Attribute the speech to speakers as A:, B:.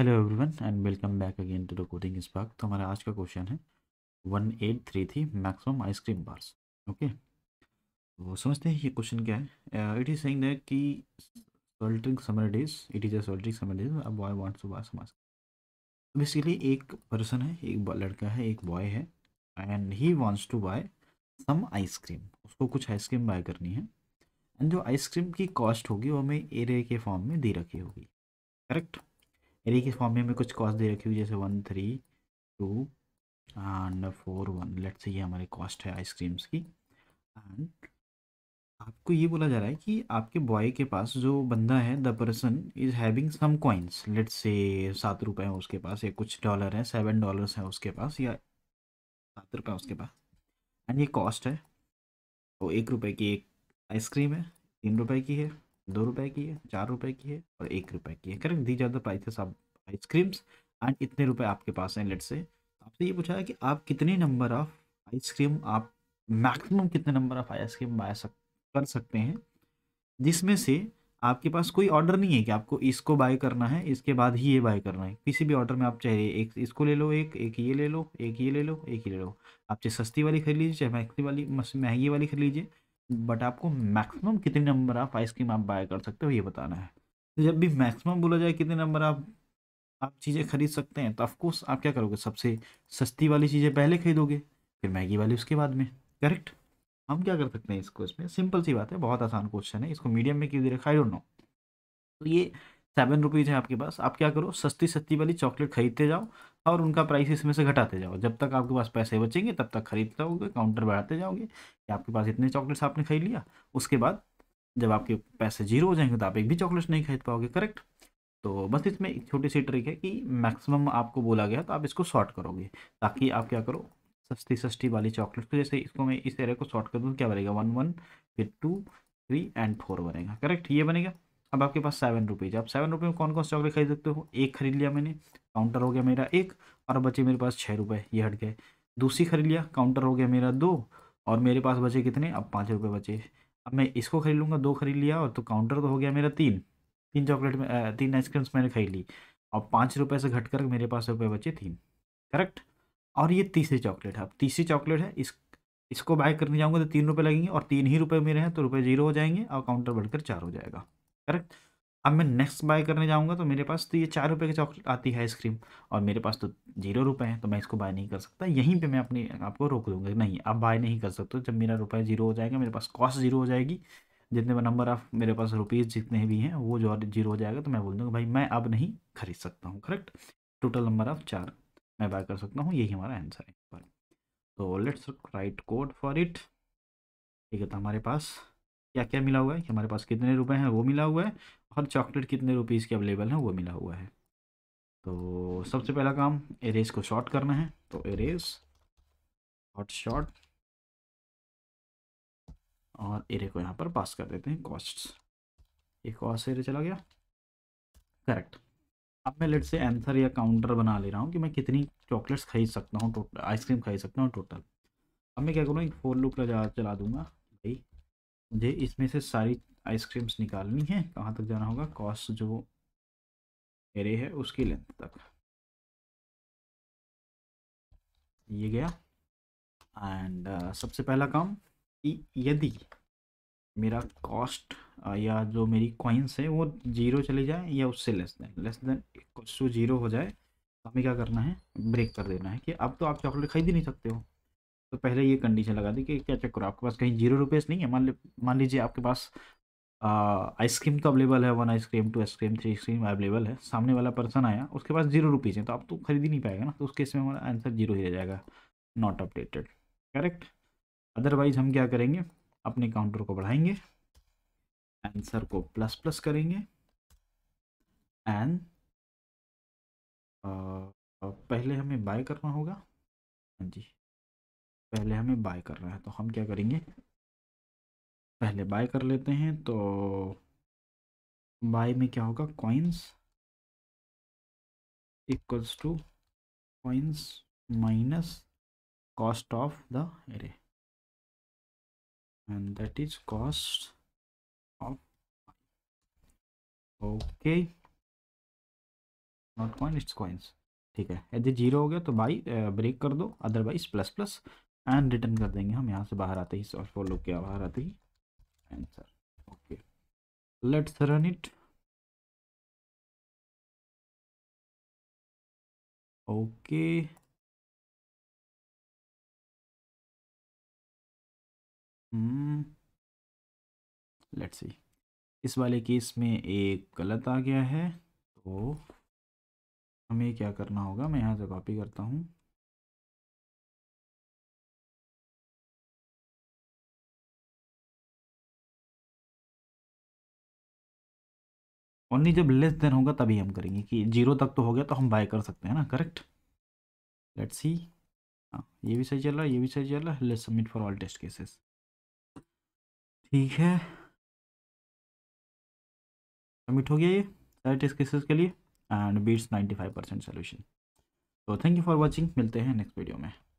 A: hello everyone and welcome back again to the coding spark तो हमारा आज का क्वेश्चन है one eight three three maximum ice cream bars okay वो समझते हैं ये क्वेश्चन क्या है इट इज सेइंग दैट कि sweltering summer days it is a sweltering summer days अब बॉय वांट्स टू बाय समाज बेसिकली एक पर्सन है एक लड़का है एक बॉय है and he wants to buy some ice cream उसको कुछ आइसक्रीम बाय करनी है एंड जो आइसक्रीम की कॉस्ट होगी वो हमें एरे के फॉर्म में दे रखी होगी करेक्ट एरे के फॉर्म में हमें कुछ कॉस्ट दे रखी हुई जैसे one three two and four one let say ये हमारी कॉस्ट है आइसक्रीम्स की एंड आपको ये बोला जा रहा है कि आपके बॉय के पास जो बंदा है the person is having some coins let say सात रुपये हैं उसके पास या कुछ डॉलर है सेवन डॉलर्स हैं उसके पास या सात रुपये उसके पास एंड ये कॉस्ट है वो तो एक रुपये की एक आइसक्रीम है तीन रुपए की है दो रुपए की है चार रुपए की है और एक रुपए की है correct the are the prices of ice creams and इतने रुपए आपके पास हैं लेट से आपसे ये पूछा है कि आप कितने नंबर ऑफ आइसक्रीम आप मैक्सिमम कितने नंबर ऑफ आइसक्रीम बाय सक कर सकते हैं जिसमें से आपके पास कोई ऑर्डर नहीं है कि आपको इसको बाय करना है इसके बाद ही ये बाय करना है किसी भी ऑर्डर में आप चाहे एक इसको ले लो एक एक ये ले लो एक ये ले लो एक ये ले लो आप चाहे सस्ती वाली खरीद लीजिए चाहे महंगी वाली महंगी वाली खरीद लीजिए बट आपको मैक्सिमम कितने नंबर आप आइसक्रीम आप बाय कर सकते हो ये बताना है तो जब भी मैक्सिमम बोला जाए कितने नंबर आप आप चीज़ें खरीद सकते हैं तो ऑफकोर्स आप क्या करोगे सबसे सस्ती वाली चीज़ें पहले खरीदोगे फिर मैगी वाली उसके बाद में करेक्ट हम क्या कर सकते हैं इसको इसमें सिंपल सी बात है बहुत आसान क्वेश्चन है इसको मीडियम में क्यों दे रखा आई डोंट नो तो ये सेवन रुपीज़ है आपके पास आप क्या करो सस्ती सस्ती वाली चॉकलेट खरीदते जाओ और उनका प्राइस इसमें से घटाते जाओ जब तक आपके पास पैसे बचेंगे तब तक खरीदते जाओगे काउंटर बढ़ाते जाओगे कि आपके पास इतने चॉकलेट्स आपने खरीद लिया उसके बाद जब आपके पैसे जीरो हो जाएंगे तो आप एक भी चॉकलेट नहीं खरीद पाओगे करेक्ट तो बस इसमें एक छोटी सी ट्रिक है कि मैक्सिमम आपको बोला गया तो आप इसको शॉर्ट करोगे ताकि आप क्या करो सस्ती सस्ती वाली चॉकलेट तो जैसे इसको मैं इस एरिया को शॉर्ट कर दूँ क्या बनेगा वन वन फिर टू थ्री एंड फोर बनेगा करेक्ट ये बनेगा अब आपके पास सेवन रुपीज़ आप सेवन रुपये में कौन कौन से चॉकलेट खरीद सकते हो एक खरीद लिया मैंने काउंटर हो गया मेरा एक और बचे मेरे पास छः रुपये ये हट गए दूसरी खरीद लिया काउंटर हो गया मेरा दो और मेरे पास बचे कितने अब पाँच रुपये बचे अब मैं इसको खरीद लूँगा दो खरीद लिया और तो काउंटर तो हो गया मेरा तीन तीन चॉकलेट में तीन आइसक्रीम्स मैंने खरीद ली और पाँच रुपये से घट कर मेरे पास रुपये बचे तीन करेक्ट और ये तीसरी चॉकलेट है अब तीसरी चॉकलेट है इस इसको बाय करने जाऊँगा तो तीन रुपये लगेंगे और तीन ही रुपये मेरे हैं तो रुपये जीरो हो जाएंगे और काउंटर बढ़कर चार हो जाएगा करेक्ट अब मैं नेक्स्ट बाय करने जाऊँगा तो मेरे पास तो ये चार रुपये की चॉकलेट आती है आइसक्रीम और मेरे पास तो जीरो रुपये हैं तो मैं इसको बाय नहीं कर सकता यहीं पे मैं अपनी आपको रोक दूंगा नहीं आप बाय नहीं कर सकते जब मेरा रुपये जीरो हो जाएगा मेरे पास कॉस्ट जीरो हो जाएगी जितने भी नंबर ऑफ मेरे पास रुपीज़ जितने भी हैं वो जो जीरो हो जाएगा तो मैं बोल दूँगा भाई मैं अब नहीं खरीद सकता हूँ करेक्ट टोटल नंबर ऑफ चार मैं बाय कर सकता हूँ यही हमारा आंसर है तो let's write code for it ठीक है तो हमारे पास क्या क्या मिला हुआ है कि हमारे पास कितने रुपए हैं वो मिला हुआ है और चॉकलेट कितने रुपीज़ के अवेलेबल
B: हैं वो मिला हुआ है तो सबसे पहला काम एरेज को शॉर्ट करना है तो एरेज हॉट शॉर्ट और एरे को यहाँ पर पास कर देते हैं कॉस्ट्स एक कॉस्ट एरे चला गया
A: करेक्ट अब मैं लेट से एंथर या काउंटर बना ले रहा हूँ कि मैं कितनी चॉकलेट्स खरीद सकता हूँ टोटल आइसक्रीम खरीद सकता हूँ टोटल अब मैं क्या करूँगा एक फोर लूप चला दूंगा भाई
B: मुझे इसमें से सारी आइसक्रीम्स निकालनी है कहाँ तक जाना होगा कॉस्ट जो एरे है उसकी लेंथ तक ये गया एंड uh, सबसे पहला काम कि यदि
A: मेरा कॉस्ट uh, या जो मेरी कॉइन्स है वो जीरो चली जाए या उससे लेस देन लेस देन कुछ टू जीरो हो जाए तो हमें क्या करना है ब्रेक कर देना है कि अब तो आप चॉकलेट खरीद ही नहीं सकते हो तो पहले ये कंडीशन लगा दी कि क्या चेक करो आपके पास कहीं जीरो रुपीज़ नहीं है मान ली मान लीजिए आपके पास आइसक्रीम तो अवेलेबल है one ice cream two ice cream three ice cream available है सामने वाला पर्सन आया उसके पास जीरो रुपीज़ है तो आप तो खरीद ही नहीं पाएगा ना तो उस केस में हमारा आंसर जीरो ही रह जाएगा नॉट अपडेटेड करेक्ट अदरवाइज हम क्या करेंगे अपने काउंटर को बढ़ाएंगे आंसर को प्लस प्लस करेंगे
B: एंड पहले हमें बाय करना होगा हाँ जी पहले हमें बाय करना है तो हम क्या करेंगे पहले बाय कर लेते हैं तो बाय में क्या होगा coins equals to coins minus cost of the array and that is cost of okay not coin it's coins ठीक है यदि जीरो हो गया तो बाई ब्रेक
A: कर दो otherwise plus plus and return कर देंगे हम यहाँ से बाहर आते ही सॉर्ट फॉर के बाहर आते ही
B: answer okay let's run it okay let's see इस वाले केस में एक गलत आ गया है तो हमें क्या करना होगा मैं यहाँ से कॉपी करता हूँ ओनली जब लेस देन होगा तभी हम करेंगे कि जीरो तक तो हो गया तो हम बाय कर सकते हैं ना करेक्ट लेट्स सी हाँ ये भी सही चल रहा है ये भी सही चल रहा है let's submit for all test cases ठीक है सबमिट हो गया ये सारे टेस्ट केसेस के लिए and beats ninety five percent solution तो थैंक यू फॉर वॉचिंग मिलते हैं नेक्स्ट वीडियो में